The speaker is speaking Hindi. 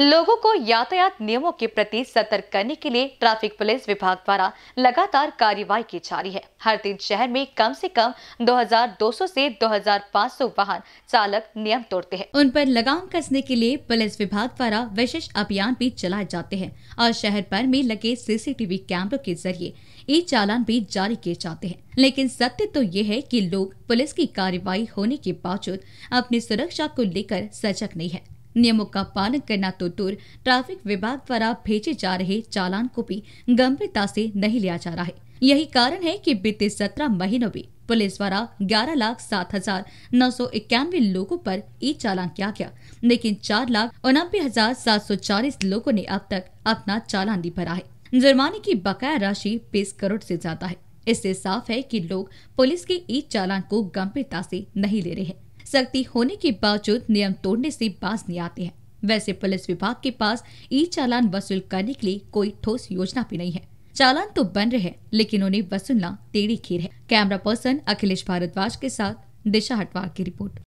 लोगों को यातायात नियमों के प्रति सतर्क करने के लिए ट्रैफिक पुलिस विभाग द्वारा लगातार कार्यवाही की जा रही है हर दिन शहर में कम से कम 2200 से 2500 वाहन चालक नियम तोड़ते हैं उन पर लगाम कसने के लिए पुलिस विभाग द्वारा विशेष अभियान भी चलाए जाते हैं और शहर भर में लगे सीसीटीवी कैमरों के जरिए ई चालान भी जारी किए जाते हैं लेकिन सत्य तो ये है कि लोग पुलिस की कार्यवाही होने के बावजूद अपनी सुरक्षा को लेकर सजग नहीं है नियमों का पालन करना तो दूर ट्रैफिक विभाग द्वारा भेजे जा रहे चालान को भी गंभीरता से नहीं लिया जा रहा है यही कारण है कि बीते सत्रह महीनों में पुलिस द्वारा ग्यारह लाख सात हजार नौ सौ इक्यानवे लोगों पर ई चालान किया गया लेकिन चार लाख उनबे हजार सात सौ चालीस लोगों ने अब तक अपना चालान भी भरा है जुर्माने की बकाया राशि बीस करोड़ से ज्यादा है इससे साफ है कि लोग पुलिस के ई चालान को गंभीरता से नहीं ले रहे हैं सख्ती होने के बावजूद नियम तोड़ने से बाज नहीं आते हैं वैसे पुलिस विभाग के पास ई चालान वसूल करने के लिए कोई ठोस योजना भी नहीं है चालान तो बन रहे हैं लेकिन उन्हें वसूलना टेढ़ी खीर है कैमरा पर्सन अखिलेश भारद्वाज के साथ दिशा हटवार की रिपोर्ट